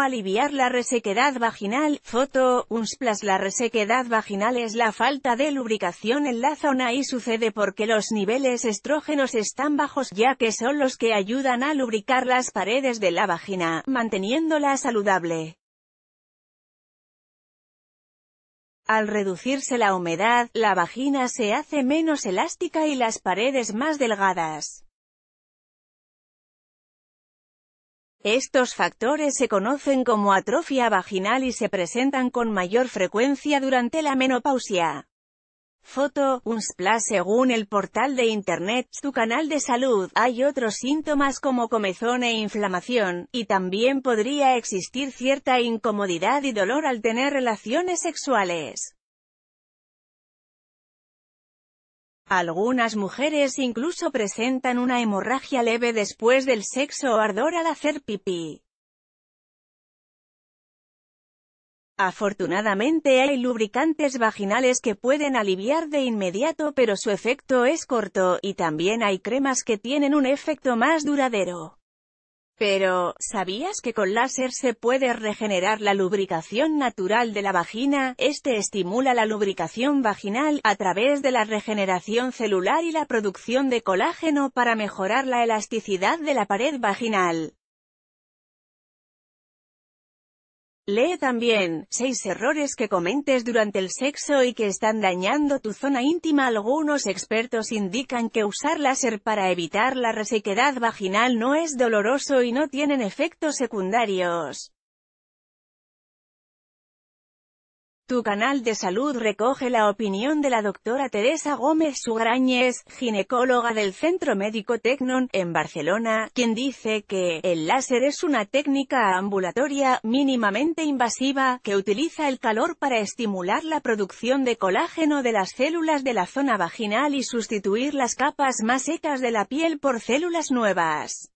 aliviar la resequedad vaginal. Foto, Unsplas La resequedad vaginal es la falta de lubricación en la zona y sucede porque los niveles estrógenos están bajos, ya que son los que ayudan a lubricar las paredes de la vagina, manteniéndola saludable. Al reducirse la humedad, la vagina se hace menos elástica y las paredes más delgadas. Estos factores se conocen como atrofia vaginal y se presentan con mayor frecuencia durante la menopausia. Foto, un splash según el portal de internet, tu canal de salud, hay otros síntomas como comezón e inflamación, y también podría existir cierta incomodidad y dolor al tener relaciones sexuales. Algunas mujeres incluso presentan una hemorragia leve después del sexo o ardor al hacer pipí. Afortunadamente hay lubricantes vaginales que pueden aliviar de inmediato pero su efecto es corto, y también hay cremas que tienen un efecto más duradero. Pero, ¿sabías que con láser se puede regenerar la lubricación natural de la vagina? Este estimula la lubricación vaginal, a través de la regeneración celular y la producción de colágeno para mejorar la elasticidad de la pared vaginal. Lee también, 6 errores que comentes durante el sexo y que están dañando tu zona íntima. Algunos expertos indican que usar láser para evitar la resequedad vaginal no es doloroso y no tienen efectos secundarios. Tu canal de salud recoge la opinión de la doctora Teresa Gómez Sugrañes, ginecóloga del Centro Médico Tecnon, en Barcelona, quien dice que, el láser es una técnica ambulatoria, mínimamente invasiva, que utiliza el calor para estimular la producción de colágeno de las células de la zona vaginal y sustituir las capas más secas de la piel por células nuevas.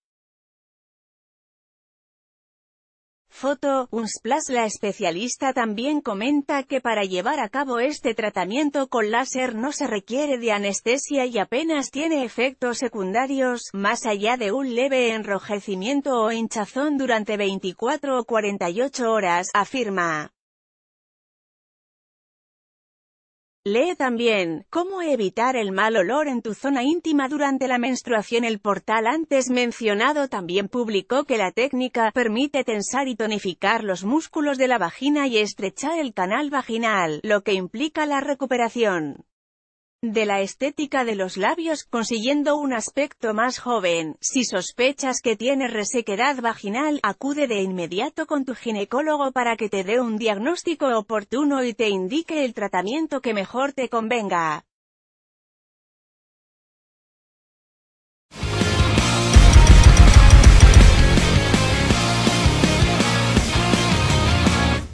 Foto, Unsplash la especialista también comenta que para llevar a cabo este tratamiento con láser no se requiere de anestesia y apenas tiene efectos secundarios, más allá de un leve enrojecimiento o hinchazón durante 24 o 48 horas, afirma. Lee también, cómo evitar el mal olor en tu zona íntima durante la menstruación. El portal antes mencionado también publicó que la técnica permite tensar y tonificar los músculos de la vagina y estrechar el canal vaginal, lo que implica la recuperación de la estética de los labios, consiguiendo un aspecto más joven. Si sospechas que tienes resequedad vaginal, acude de inmediato con tu ginecólogo para que te dé un diagnóstico oportuno y te indique el tratamiento que mejor te convenga.